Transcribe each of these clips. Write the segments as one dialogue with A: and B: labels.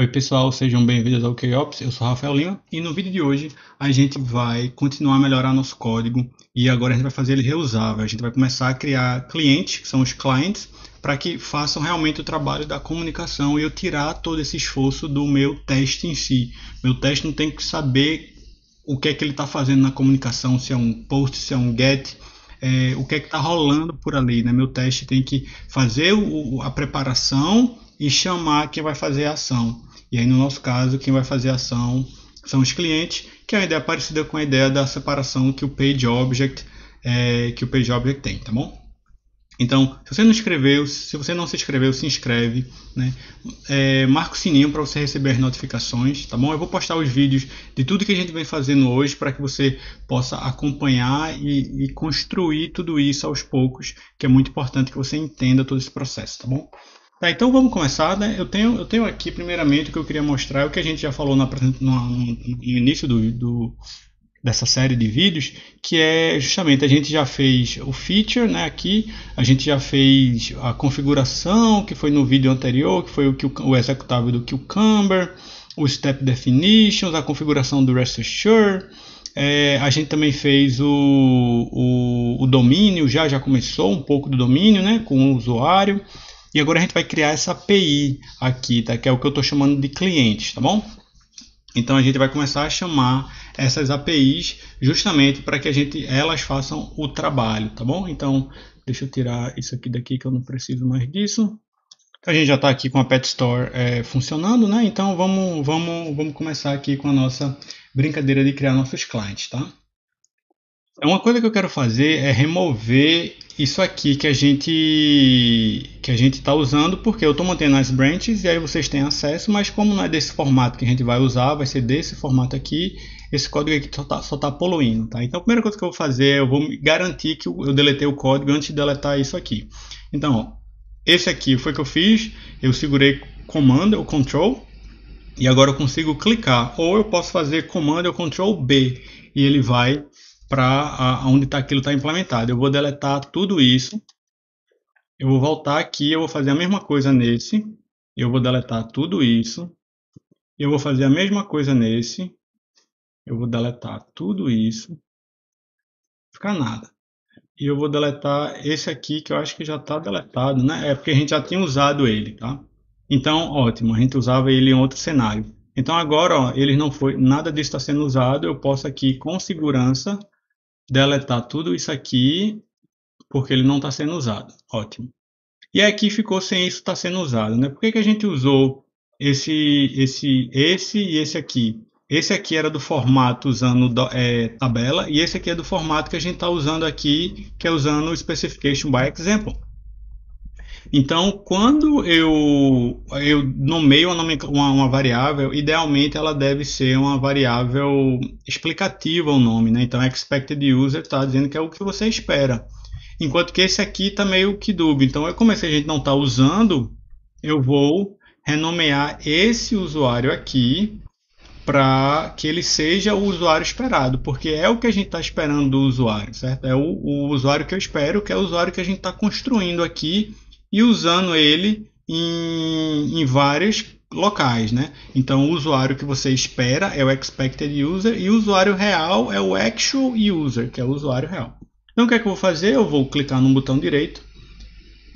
A: Oi pessoal, sejam bem-vindos ao KOps, eu sou Rafael Lima e no vídeo de hoje a gente vai continuar a melhorar nosso código e agora a gente vai fazer ele reusável. A gente vai começar a criar clientes, que são os clients, para que façam realmente o trabalho da comunicação e eu tirar todo esse esforço do meu teste em si. Meu teste não tem que saber o que é que ele está fazendo na comunicação, se é um post, se é um get, é, o que é que está rolando por ali. Né? Meu teste tem que fazer o, a preparação e chamar quem vai fazer a ação. E aí, no nosso caso, quem vai fazer a ação são os clientes, que é uma ideia parecida com a ideia da separação que o Page Object, é, que o page object tem, tá bom? Então, se você não escreveu, se você não se inscreveu, se inscreve, né? É, marca o sininho para você receber as notificações, tá bom? Eu vou postar os vídeos de tudo que a gente vem fazendo hoje para que você possa acompanhar e, e construir tudo isso aos poucos, que é muito importante que você entenda todo esse processo, tá bom? Tá, então vamos começar, né? Eu tenho, eu tenho aqui primeiramente o que eu queria mostrar, é o que a gente já falou na, no, no início do, do, dessa série de vídeos, que é justamente a gente já fez o feature, né? Aqui a gente já fez a configuração, que foi no vídeo anterior, que foi o, o executável do Cucumber, o Step Definitions, a configuração do Rest Assure, é, a gente também fez o, o, o domínio, já já começou um pouco do domínio, né? Com o usuário. E agora a gente vai criar essa API aqui, tá? que é o que eu estou chamando de clientes, tá bom? Então a gente vai começar a chamar essas APIs justamente para que a gente elas façam o trabalho, tá bom? Então deixa eu tirar isso aqui daqui que eu não preciso mais disso. A gente já está aqui com a Pet Store é, funcionando, né? Então vamos, vamos, vamos começar aqui com a nossa brincadeira de criar nossos clientes, tá? Uma coisa que eu quero fazer é remover isso aqui que a gente que a gente está usando, porque eu estou mantendo as branches e aí vocês têm acesso, mas como não é desse formato que a gente vai usar, vai ser desse formato aqui, esse código aqui só está tá poluindo, tá? Então a primeira coisa que eu vou fazer, é eu vou garantir que eu deletei o código antes de deletar isso aqui. Então, ó, esse aqui foi que eu fiz, eu segurei comando, o control, e agora eu consigo clicar, ou eu posso fazer comando, o control B, e ele vai para onde está aquilo está implementado. Eu vou deletar tudo isso. Eu vou voltar aqui, eu vou fazer a mesma coisa nesse. Eu vou deletar tudo isso. Eu vou fazer a mesma coisa nesse. Eu vou deletar tudo isso. Ficar nada. E eu vou deletar esse aqui que eu acho que já está deletado, né? É porque a gente já tinha usado ele, tá? Então, ótimo, a gente usava ele em outro cenário. Então agora, ó, ele não foi, nada disso está sendo usado, eu posso aqui com segurança deletar tudo isso aqui, porque ele não está sendo usado. Ótimo. E aqui ficou sem isso estar tá sendo usado. Né? Por que, que a gente usou esse, esse, esse e esse aqui? Esse aqui era do formato usando é, tabela e esse aqui é do formato que a gente está usando aqui, que é usando o Specification by Example. Então, quando eu, eu nomeio uma, uma, variável, idealmente ela deve ser uma variável explicativa ao nome, né? Então, expected user está dizendo que é o que você espera. Enquanto que esse aqui está meio que dúvida. Então, eu esse a gente não está usando, eu vou renomear esse usuário aqui para que ele seja o usuário esperado, porque é o que a gente está esperando do usuário, certo? É o, o usuário que eu espero, que é o usuário que a gente está construindo aqui e usando ele em, em vários locais, né? Então o usuário que você espera é o expected user e o usuário real é o actual user, que é o usuário real. Então o que é que eu vou fazer? Eu vou clicar no botão direito,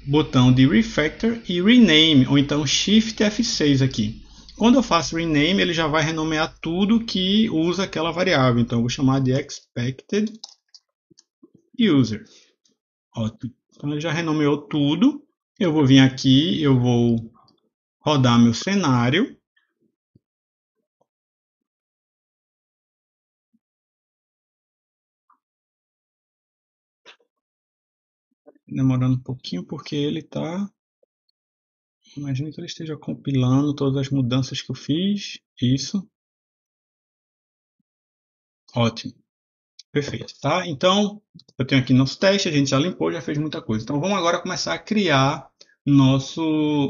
A: botão de refactor e rename, ou então shift F6 aqui. Quando eu faço rename, ele já vai renomear tudo que usa aquela variável. Então eu vou chamar de expected user. Ótimo. Então ele já renomeou tudo eu vou vir aqui, eu vou rodar meu cenário. Demorando um pouquinho porque ele está... Imagino que ele esteja compilando todas as mudanças que eu fiz. Isso. Ótimo. Perfeito, tá? Então, eu tenho aqui nosso teste, a gente já limpou, já fez muita coisa. Então, vamos agora começar a criar nosso,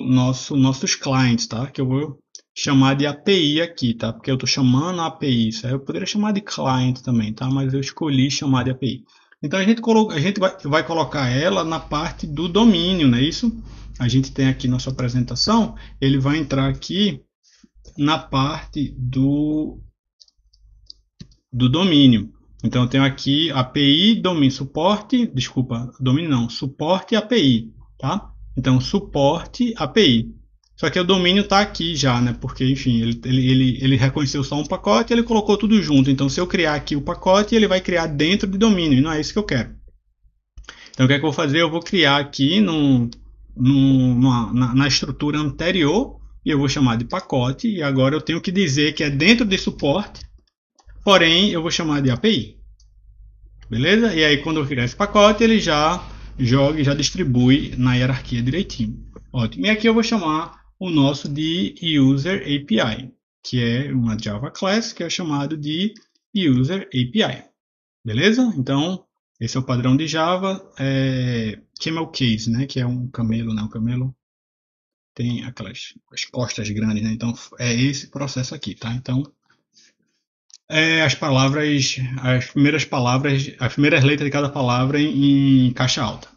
A: nosso, nossos clients, tá? Que eu vou chamar de API aqui, tá? Porque eu estou chamando a API, isso aí eu poderia chamar de client também, tá? Mas eu escolhi chamar de API. Então, a gente, coloca, a gente vai, vai colocar ela na parte do domínio, não é isso? A gente tem aqui nossa apresentação, ele vai entrar aqui na parte do, do domínio, então eu tenho aqui API domain suporte, desculpa, domain não, suporte API, tá? Então suporte API. Só que o domínio está aqui já, né? Porque, enfim, ele, ele, ele, ele reconheceu só um pacote e ele colocou tudo junto. Então, se eu criar aqui o pacote, ele vai criar dentro de domínio, e não é isso que eu quero. Então, o que é que eu vou fazer? Eu vou criar aqui numa, na, na estrutura anterior, e eu vou chamar de pacote, e agora eu tenho que dizer que é dentro de suporte, porém eu vou chamar de API. Beleza? E aí quando eu criar esse pacote, ele já joga e já distribui na hierarquia direitinho. Ótimo. E aqui eu vou chamar o nosso de User API, que é uma Java Class que é chamado de User API. Beleza? Então, esse é o padrão de Java. É, camel Case, né? Que é um camelo, né? Um camelo tem aquelas costas grandes, né? Então, é esse processo aqui, tá? Então, é, as palavras, as primeiras palavras, as primeiras letras de cada palavra em, em caixa alta.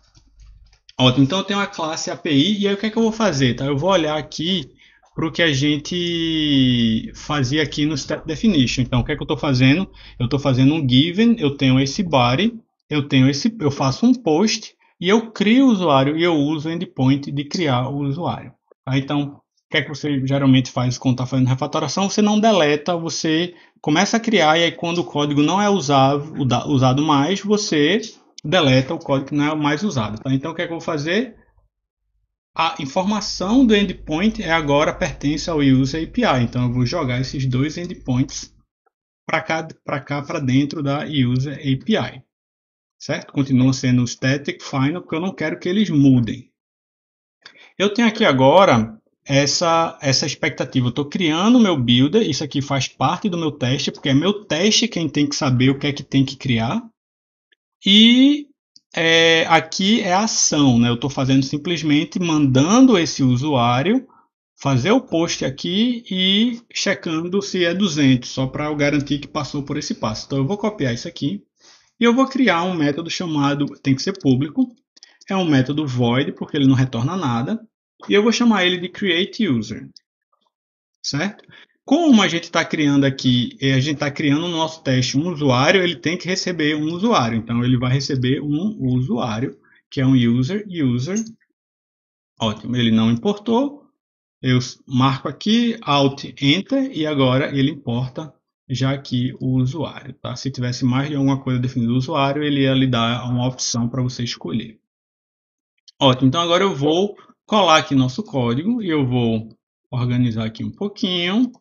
A: Ótimo, então eu tenho a classe API e aí o que é que eu vou fazer? Tá? Eu vou olhar aqui para o que a gente fazia aqui no Step Definition. Então, o que é que eu estou fazendo? Eu estou fazendo um given, eu tenho esse body, eu, tenho esse, eu faço um post e eu crio o usuário e eu uso o endpoint de criar o usuário. Tá? Então, que é que você geralmente faz quando está fazendo refatoração? Você não deleta, você começa a criar e aí quando o código não é usado, usado mais, você deleta o código que não é mais usado. Tá? Então o que é que eu vou fazer? A informação do endpoint é agora pertence ao user API. Então eu vou jogar esses dois endpoints para cá, para cá, para dentro da user API. Certo? Continuam sendo static final porque eu não quero que eles mudem. Eu tenho aqui agora essa, essa expectativa. Eu estou criando o meu builder, isso aqui faz parte do meu teste, porque é meu teste quem tem que saber o que é que tem que criar. E é, aqui é a ação, né? eu estou fazendo simplesmente mandando esse usuário fazer o post aqui e checando se é 200, só para eu garantir que passou por esse passo. Então eu vou copiar isso aqui e eu vou criar um método chamado, tem que ser público, é um método void porque ele não retorna nada e eu vou chamar ele de create user, certo? Como a gente está criando aqui, eh, a gente está criando no nosso teste um usuário, ele tem que receber um usuário. Então, ele vai receber um usuário, que é um user, user. Ótimo, ele não importou. Eu marco aqui, Alt, Enter, e agora ele importa já aqui o usuário. Tá? Se tivesse mais de alguma coisa definida do usuário, ele ia lhe dar uma opção para você escolher. Ótimo, então agora eu vou colar aqui nosso código e eu vou organizar aqui um pouquinho.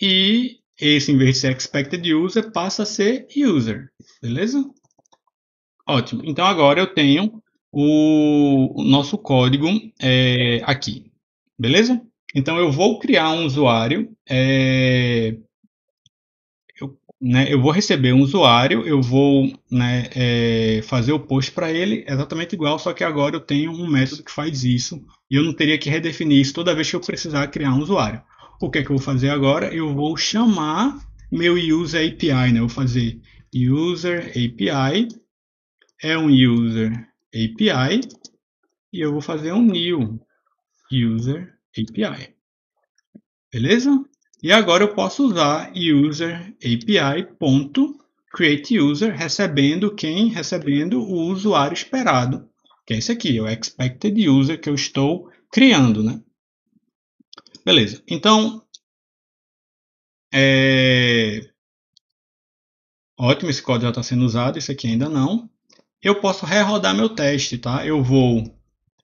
A: E esse, em vez de ser expected user, passa a ser user, beleza? Ótimo. Então agora eu tenho o, o nosso código é, aqui, beleza? Então eu vou criar um usuário é, né, eu vou receber um usuário, eu vou né, é, fazer o post para ele exatamente igual, só que agora eu tenho um método que faz isso e eu não teria que redefinir isso toda vez que eu precisar criar um usuário. O que é que eu vou fazer agora? Eu vou chamar meu user API, né? Eu vou fazer user API é um user API e eu vou fazer um new user API. Beleza? E agora eu posso usar user user recebendo quem? Recebendo o usuário esperado, que é esse aqui, é o expected user que eu estou criando, né? Beleza, então... É... Ótimo, esse código já está sendo usado, esse aqui ainda não. Eu posso rerodar meu teste, tá? Eu vou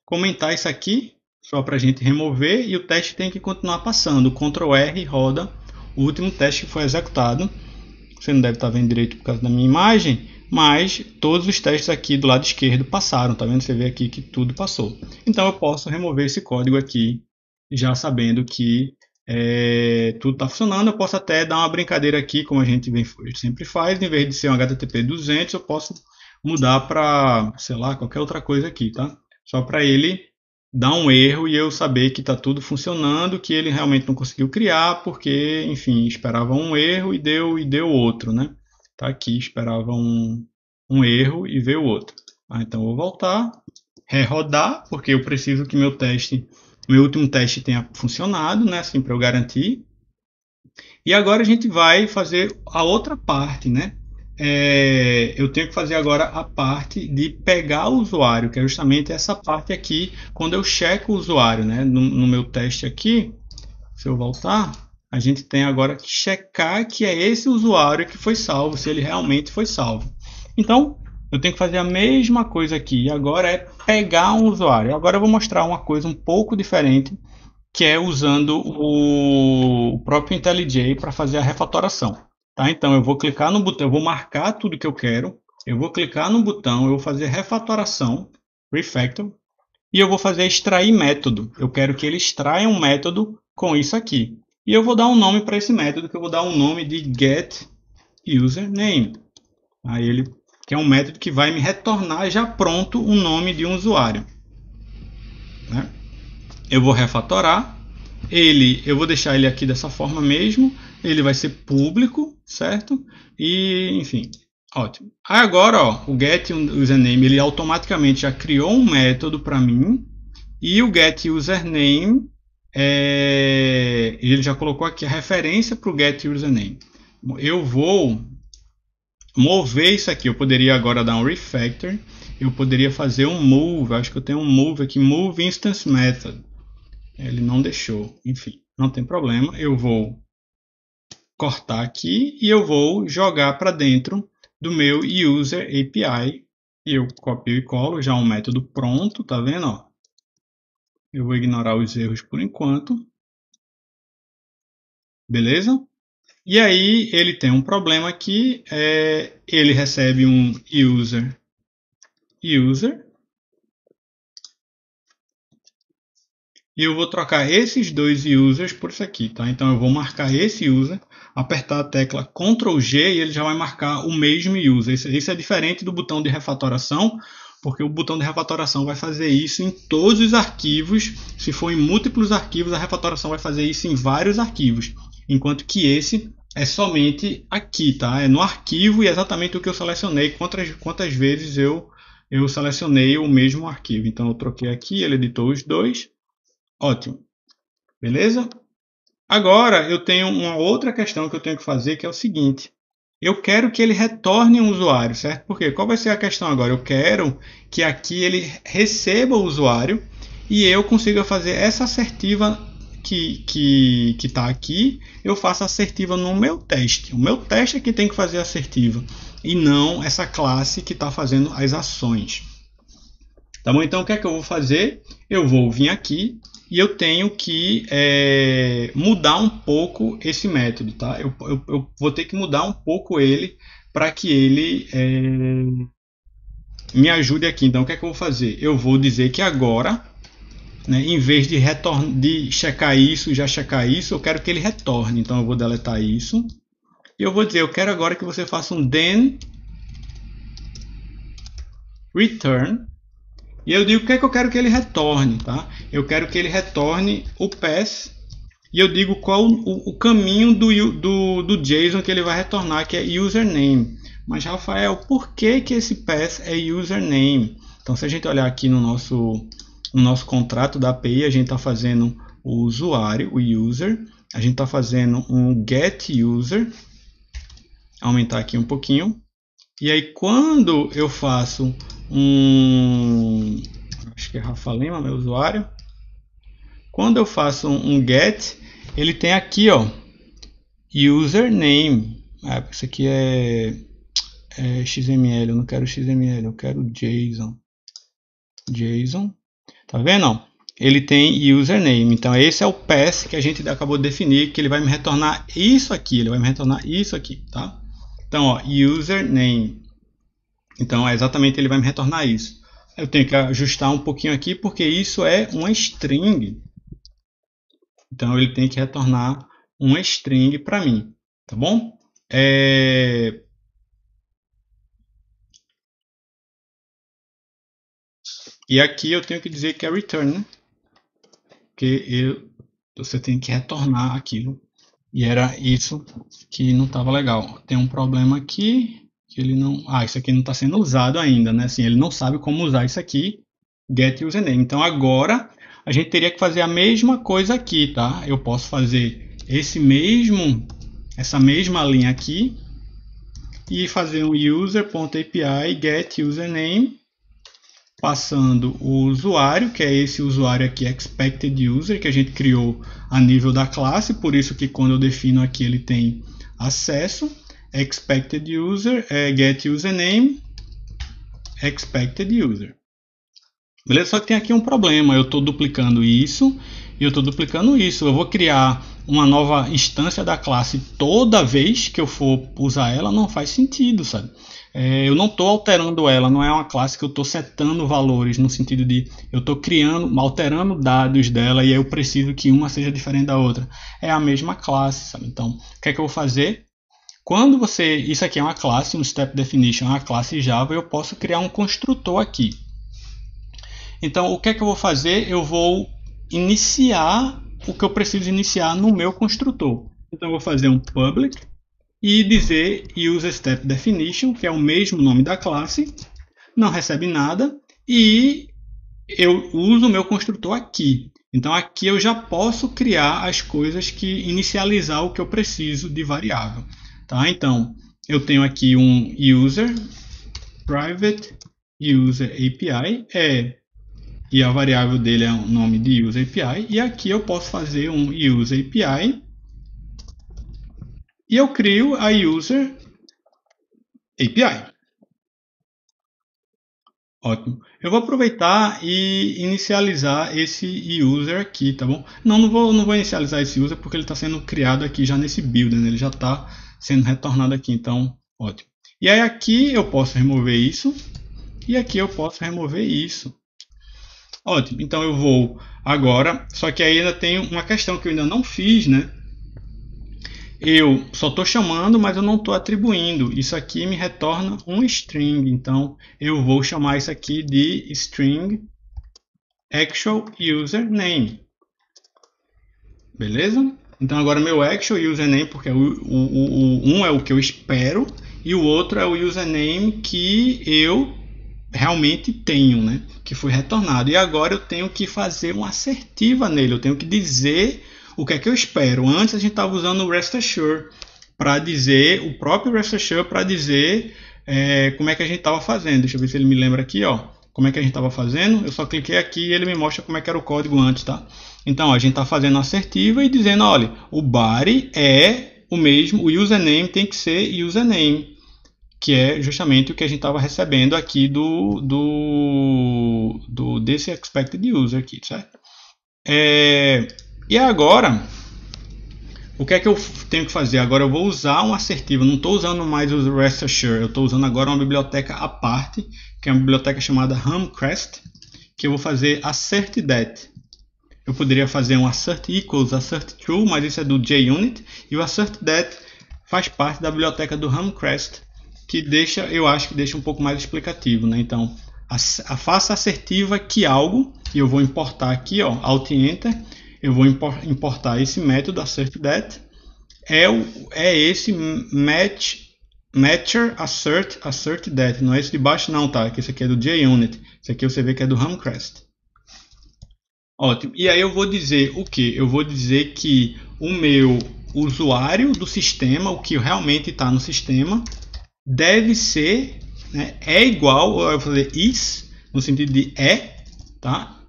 A: comentar isso aqui só para a gente remover e o teste tem que continuar passando. Ctrl R roda o último teste que foi executado. Você não deve estar tá vendo direito por causa da minha imagem, mas todos os testes aqui do lado esquerdo passaram, tá vendo? Você vê aqui que tudo passou. Então eu posso remover esse código aqui, já sabendo que é, tudo está funcionando. Eu posso até dar uma brincadeira aqui, como a gente vem, sempre faz, em vez de ser um HTTP 200, eu posso mudar para, sei lá, qualquer outra coisa aqui, tá? Só para ele dar um erro e eu saber que está tudo funcionando, que ele realmente não conseguiu criar, porque, enfim, esperava um erro e deu e deu outro, né? Tá aqui, esperava um, um erro e veio outro. Ah, então vou voltar, rerodar, porque eu preciso que meu teste, meu último teste tenha funcionado, né? Assim, para eu garantir. E agora a gente vai fazer a outra parte, né? é, eu tenho que fazer agora a parte de pegar o usuário, que é justamente essa parte aqui, quando eu checo o usuário, né? No, no meu teste aqui, se eu voltar, a gente tem agora que checar que é esse usuário que foi salvo, se ele realmente foi salvo. Então, eu tenho que fazer a mesma coisa aqui, agora é pegar um usuário. Agora eu vou mostrar uma coisa um pouco diferente, que é usando o próprio IntelliJ para fazer a refatoração. Tá? Então, eu vou clicar no botão, eu vou marcar tudo que eu quero, eu vou clicar no botão, eu vou fazer refatoração, refactor, e eu vou fazer extrair método. Eu quero que ele extraia um método com isso aqui. E eu vou dar um nome para esse método, que eu vou dar um nome de get username. Aí ele que é um método que vai me retornar já pronto o um nome de um usuário. Né? Eu vou refatorar ele, eu vou deixar ele aqui dessa forma mesmo ele vai ser público, certo? E, enfim, ótimo. Agora, ó, o get username ele automaticamente já criou um método para mim e o get username é, ele já colocou aqui a referência para o get username. Eu vou mover isso aqui. Eu poderia agora dar um refactor. Eu poderia fazer um move. Acho que eu tenho um move aqui, move instance method. Ele não deixou. Enfim, não tem problema. Eu vou cortar aqui e eu vou jogar para dentro do meu user API. Eu copio e colo já um método pronto, tá vendo? Ó? Eu vou ignorar os erros por enquanto. Beleza? E aí ele tem um problema aqui é, ele recebe um user user e eu vou trocar esses dois users por isso aqui, tá? Então eu vou marcar esse user apertar a tecla Ctrl G e ele já vai marcar o mesmo user. Isso, isso é diferente do botão de refatoração, porque o botão de refatoração vai fazer isso em todos os arquivos. Se for em múltiplos arquivos, a refatoração vai fazer isso em vários arquivos, enquanto que esse é somente aqui, tá? É no arquivo e é exatamente o que eu selecionei, quantas, quantas vezes eu, eu selecionei o mesmo arquivo. Então eu troquei aqui, ele editou os dois. Ótimo. Beleza? Agora eu tenho uma outra questão que eu tenho que fazer, que é o seguinte. Eu quero que ele retorne um usuário, certo? Porque qual vai ser a questão agora? Eu quero que aqui ele receba o usuário e eu consiga fazer essa assertiva que que que está aqui. Eu faço assertiva no meu teste. O meu teste é que tem que fazer assertiva e não essa classe que está fazendo as ações. Tá bom? Então o que é que eu vou fazer? Eu vou vir aqui e eu tenho que é, mudar um pouco esse método, tá? Eu, eu, eu, vou ter que mudar um pouco ele para que ele é, me ajude aqui. Então, o que é que eu vou fazer? Eu vou dizer que agora, né, em vez de, de checar isso, já checar isso, eu quero que ele retorne. Então, eu vou deletar isso. E eu vou dizer, eu quero agora que você faça um then return e eu digo o que é que eu quero que ele retorne, tá? Eu quero que ele retorne o pass e eu digo qual o, o caminho do, do, do, JSON que ele vai retornar, que é username. Mas Rafael, por que, que esse pass é username? Então se a gente olhar aqui no nosso, no nosso contrato da API, a gente está fazendo o usuário, o user, a gente está fazendo um get user, aumentar aqui um pouquinho, e aí quando eu faço um. Acho que é Rafa Lima, meu usuário. Quando eu faço um, um get, ele tem aqui, ó, username. Ah, isso aqui é, é XML, eu não quero XML, eu quero JSON. JSON, tá vendo? Ele tem username, então esse é o pass que a gente acabou de definir, que ele vai me retornar isso aqui, ele vai me retornar isso aqui, tá? Então, ó, username. Então, é exatamente ele vai me retornar isso. Eu tenho que ajustar um pouquinho aqui, porque isso é uma string. Então, ele tem que retornar uma string para mim, tá bom? É... E aqui eu tenho que dizer que é return, né? Porque eu, você tem que retornar aquilo. E era isso que não estava legal. Tem um problema aqui ele não, ah, isso aqui não está sendo usado ainda, né? Assim, ele não sabe como usar isso aqui, get username. Então agora a gente teria que fazer a mesma coisa aqui, tá? Eu posso fazer esse mesmo, essa mesma linha aqui e fazer um user.api get username passando o usuário, que é esse usuário aqui expected user que a gente criou a nível da classe, por isso que quando eu defino aqui ele tem acesso expected user é get username expected user. Beleza? Só que tem aqui um problema. Eu estou duplicando isso e eu estou duplicando isso. Eu vou criar uma nova instância da classe toda vez que eu for usar ela, não faz sentido, sabe? É, eu não estou alterando ela, não é uma classe que eu estou setando valores, no sentido de eu estou criando, alterando dados dela e eu preciso que uma seja diferente da outra. É a mesma classe, sabe? Então, o que é que eu vou fazer? Quando você, isso aqui é uma classe, um step definition, é uma classe Java, eu posso criar um construtor aqui. Então, o que é que eu vou fazer? Eu vou iniciar o que eu preciso iniciar no meu construtor. Então, eu vou fazer um public e dizer use step definition, que é o mesmo nome da classe, não recebe nada e eu uso o meu construtor aqui. Então, aqui eu já posso criar as coisas que inicializar o que eu preciso de variável. Tá? Então, eu tenho aqui um user, private user API, é, e a variável dele é o nome de user API, e aqui eu posso fazer um user API, e eu crio a user API. Ótimo. Eu vou aproveitar e inicializar esse user aqui, tá bom? Não, não vou, não vou inicializar esse user porque ele está sendo criado aqui já nesse builder, né? ele já está sendo retornado aqui. Então, ótimo. E aí aqui eu posso remover isso. E aqui eu posso remover isso. Ótimo. Então eu vou agora. Só que aí ainda tem uma questão que eu ainda não fiz, né? Eu só estou chamando, mas eu não estou atribuindo. Isso aqui me retorna um string. Então eu vou chamar isso aqui de string actual username Beleza? Então agora meu actual username, porque é o, o, o, um é o que eu espero e o outro é o username que eu realmente tenho, né? Que foi retornado. E agora eu tenho que fazer uma assertiva nele, eu tenho que dizer o que é que eu espero. Antes a gente estava usando o REST assure para dizer, o próprio REST assure para dizer é, como é que a gente estava fazendo. Deixa eu ver se ele me lembra aqui, ó como é que a gente estava fazendo. Eu só cliquei aqui e ele me mostra como é que era o código antes, tá? Então, a gente está fazendo assertiva e dizendo, olha, o body é o mesmo, o username tem que ser username, que é justamente o que a gente estava recebendo aqui do, do, do desse expected user aqui, certo? É, e agora, o que é que eu tenho que fazer? Agora eu vou usar um assertivo, não estou usando mais o Rest Assure, eu estou usando agora uma biblioteca à parte, que é uma biblioteca chamada Hamcrest, que eu vou fazer assert that. Eu poderia fazer um assert equals, assert true, mas isso é do JUnit, e o assert that faz parte da biblioteca do Hamcrest, que deixa, eu acho que deixa um pouco mais explicativo, né? Então, a, a faça assertiva que algo, e eu vou importar aqui, ó, alt enter, eu vou importar esse método assert that é o é esse match matcher assert assert that não é esse de baixo não tá que esse aqui é do JUnit esse aqui você vê que é do Hamcrest ótimo e aí eu vou dizer o que eu vou dizer que o meu usuário do sistema o que realmente está no sistema deve ser né, é igual eu vou fazer is no sentido de é tá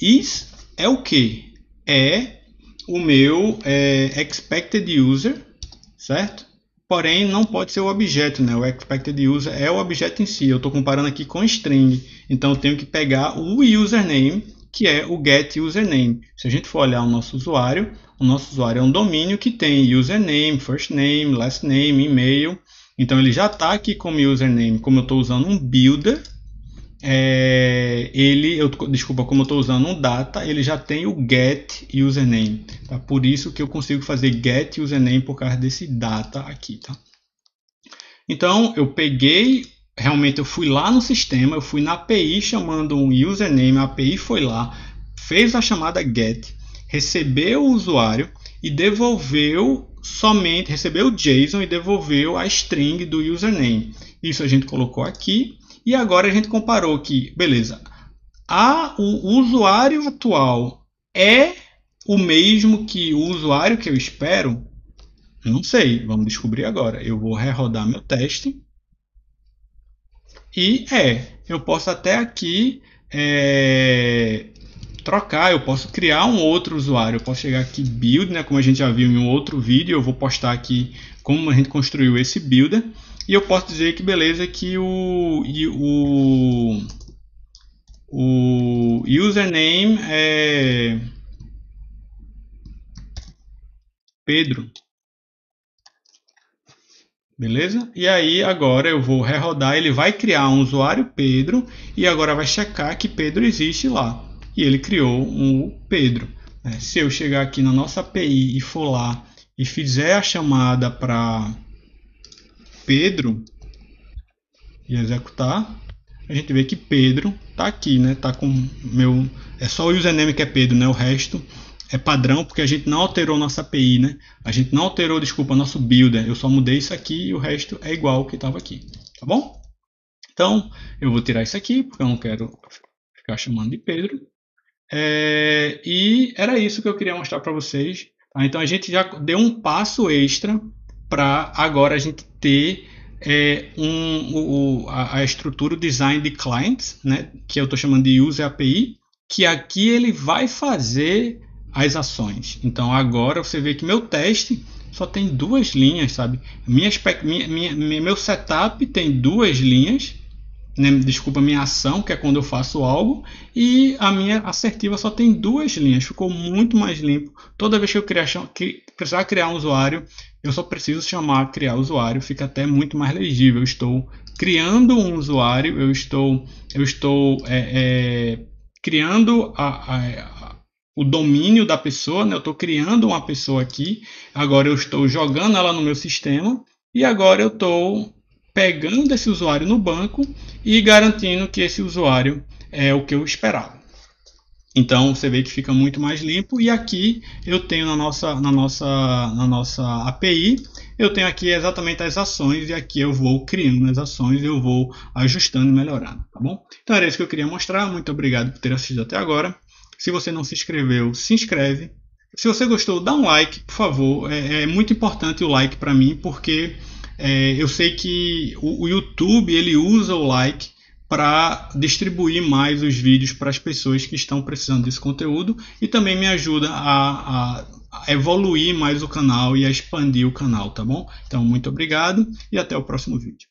A: is é o que é o meu é, expected user, certo? Porém, não pode ser o objeto, né? O expected user é o objeto em si. Eu estou comparando aqui com string. Então, eu tenho que pegar o username, que é o get username. Se a gente for olhar o nosso usuário, o nosso usuário é um domínio que tem username, first name, last name, e-mail. Então, ele já está aqui como username. Como eu estou usando um builder, é, ele, eu, desculpa, como eu estou usando um data, ele já tem o get username. Tá? Por isso que eu consigo fazer get username por causa desse data aqui. Tá? Então, eu peguei, realmente eu fui lá no sistema, eu fui na API chamando um username, a API foi lá, fez a chamada get, recebeu o usuário e devolveu somente, recebeu o JSON e devolveu a string do username. Isso a gente colocou aqui e agora a gente comparou que, beleza, a, o usuário atual é o mesmo que o usuário que eu espero? Não sei, vamos descobrir agora. Eu vou rerodar meu teste. E é, eu posso até aqui é, trocar, eu posso criar um outro usuário. Eu posso chegar aqui build, né, como a gente já viu em um outro vídeo, eu vou postar aqui como a gente construiu esse builder. E eu posso dizer que beleza que o, o, o username é Pedro. Beleza? E aí agora eu vou rerodar, ele vai criar um usuário Pedro e agora vai checar que Pedro existe lá. E ele criou um Pedro. É, se eu chegar aqui na nossa API e for lá e fizer a chamada para Pedro e executar, a gente vê que Pedro tá aqui, né? Tá com meu é só o username que é Pedro, né? O resto é padrão porque a gente não alterou nossa API, né? A gente não alterou, desculpa, nosso builder. Eu só mudei isso aqui e o resto é igual ao que estava aqui, tá bom? Então, eu vou tirar isso aqui porque eu não quero ficar chamando de Pedro. É, e era isso que eu queria mostrar para vocês. Tá? Então, a gente já deu um passo extra para agora a gente ter é, um, o, a, a, estrutura, o design de clients, né, que eu estou chamando de user API, que aqui ele vai fazer as ações. Então agora você vê que meu teste só tem duas linhas, sabe? Minha, minha, minha meu setup tem duas linhas né, desculpa, minha ação, que é quando eu faço algo, e a minha assertiva só tem duas linhas, ficou muito mais limpo. Toda vez que eu criar, que precisar criar um usuário, eu só preciso chamar criar usuário, fica até muito mais legível. Eu estou criando um usuário, eu estou, eu estou é, é, criando a, a, a, o domínio da pessoa, né? eu estou criando uma pessoa aqui, agora eu estou jogando ela no meu sistema, e agora eu estou pegando esse usuário no banco e garantindo que esse usuário é o que eu esperava. Então você vê que fica muito mais limpo e aqui eu tenho na nossa, na nossa, na nossa API eu tenho aqui exatamente as ações e aqui eu vou criando as ações e eu vou ajustando e melhorando, tá bom? Então era isso que eu queria mostrar, muito obrigado por ter assistido até agora. Se você não se inscreveu, se inscreve. Se você gostou, dá um like, por favor. É, é muito importante o like para mim, porque é, eu sei que o, o YouTube ele usa o like para distribuir mais os vídeos para as pessoas que estão precisando desse conteúdo e também me ajuda a, a, evoluir mais o canal e a expandir o canal, tá bom? Então, muito obrigado e até o próximo vídeo.